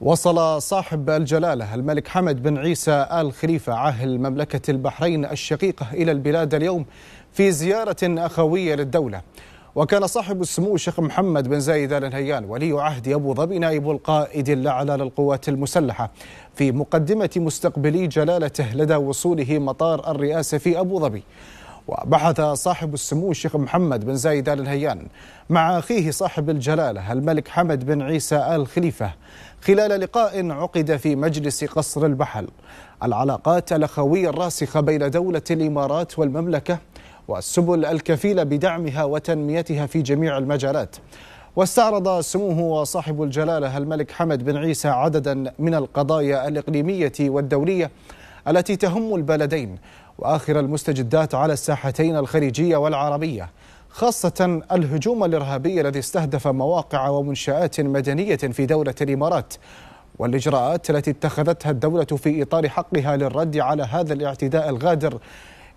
وصل صاحب الجلالة الملك حمد بن عيسى آل خليفة عاهل مملكة البحرين الشقيقة إلى البلاد اليوم في زيارة أخوية للدولة وكان صاحب السمو الشيخ محمد بن زايد آل نهيان ولي عهد أبو ظبي نائب القائد الأعلى للقوات المسلحة في مقدمة مستقبلي جلالته لدى وصوله مطار الرئاسة في أبو ظبي وبحث صاحب السمو الشيخ محمد بن زايد آل نهيان مع أخيه صاحب الجلالة الملك حمد بن عيسى آل خليفة خلال لقاء عقد في مجلس قصر البحل العلاقات الأخوية الراسخة بين دولة الإمارات والمملكة والسبل الكفيلة بدعمها وتنميتها في جميع المجالات واستعرض سموه وصاحب الجلالة الملك حمد بن عيسى عددا من القضايا الإقليمية والدولية التي تهم البلدين وآخر المستجدات على الساحتين الخليجية والعربية خاصة الهجوم الإرهابي الذي استهدف مواقع ومنشآت مدنية في دولة الإمارات والإجراءات التي اتخذتها الدولة في إطار حقها للرد على هذا الاعتداء الغادر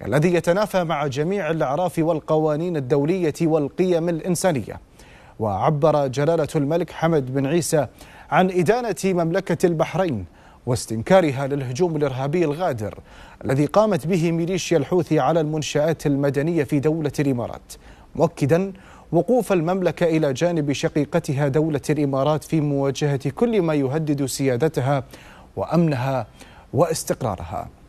الذي يتنافى مع جميع الأعراف والقوانين الدولية والقيم الإنسانية وعبر جلالة الملك حمد بن عيسى عن إدانة مملكة البحرين واستنكارها للهجوم الإرهابي الغادر الذي قامت به ميليشيا الحوثي على المنشآت المدنية في دولة الإمارات مؤكدا وقوف المملكة إلى جانب شقيقتها دولة الإمارات في مواجهة كل ما يهدد سيادتها وأمنها واستقرارها